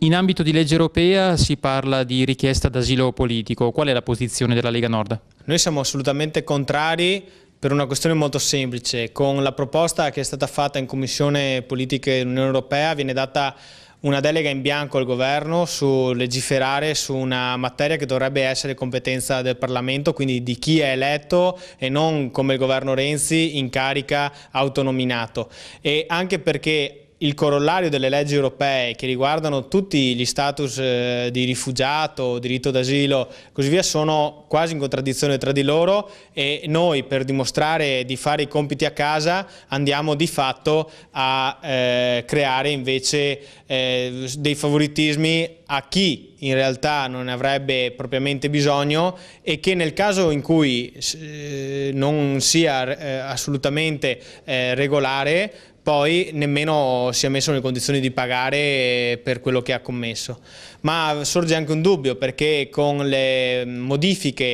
In ambito di legge europea si parla di richiesta d'asilo politico. Qual è la posizione della Lega Nord? Noi siamo assolutamente contrari per una questione molto semplice. Con la proposta che è stata fatta in Commissione Politiche dell'Unione Europea viene data una delega in bianco al governo su legiferare su una materia che dovrebbe essere competenza del Parlamento, quindi di chi è eletto e non come il governo Renzi in carica autonominato. E anche perché il corollario delle leggi europee che riguardano tutti gli status eh, di rifugiato, diritto d'asilo e così via sono quasi in contraddizione tra di loro e noi per dimostrare di fare i compiti a casa andiamo di fatto a eh, creare invece eh, dei favoritismi a chi in realtà non ne avrebbe propriamente bisogno e che nel caso in cui eh, non sia eh, assolutamente eh, regolare poi nemmeno si è messo nelle condizioni di pagare per quello che ha commesso. Ma sorge anche un dubbio perché con le modifiche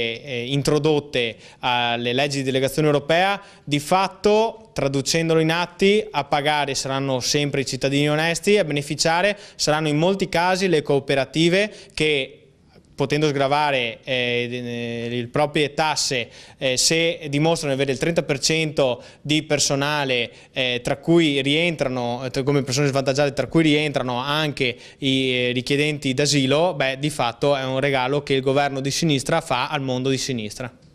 introdotte alle leggi di delegazione europea di fatto traducendolo in atti, a pagare saranno sempre i cittadini onesti, a beneficiare saranno in molti casi le cooperative che potendo sgravare eh, le proprie tasse eh, se dimostrano di avere il 30% di personale eh, tra cui rientrano, eh, come persone svantaggiate tra cui rientrano anche i eh, richiedenti d'asilo, beh di fatto è un regalo che il governo di sinistra fa al mondo di sinistra.